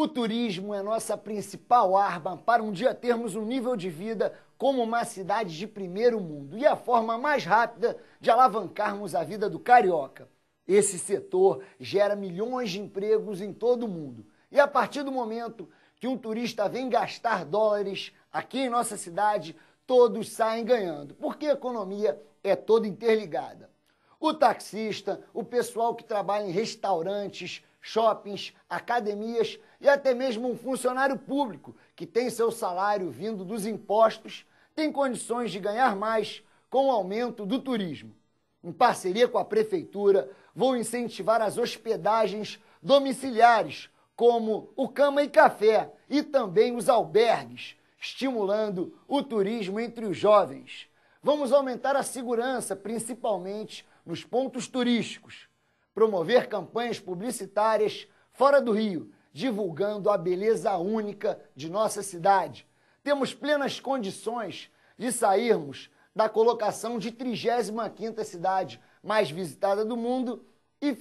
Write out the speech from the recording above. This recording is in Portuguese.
O turismo é nossa principal arma para um dia termos um nível de vida como uma cidade de primeiro mundo e a forma mais rápida de alavancarmos a vida do carioca. Esse setor gera milhões de empregos em todo o mundo. E a partir do momento que um turista vem gastar dólares aqui em nossa cidade, todos saem ganhando, porque a economia é toda interligada. O taxista, o pessoal que trabalha em restaurantes, shoppings, academias e até mesmo um funcionário público que tem seu salário vindo dos impostos tem condições de ganhar mais com o aumento do turismo. Em parceria com a prefeitura, vou incentivar as hospedagens domiciliares, como o Cama e Café e também os albergues, estimulando o turismo entre os jovens. Vamos aumentar a segurança, principalmente nos pontos turísticos promover campanhas publicitárias fora do Rio, divulgando a beleza única de nossa cidade. Temos plenas condições de sairmos da colocação de 35ª cidade mais visitada do mundo e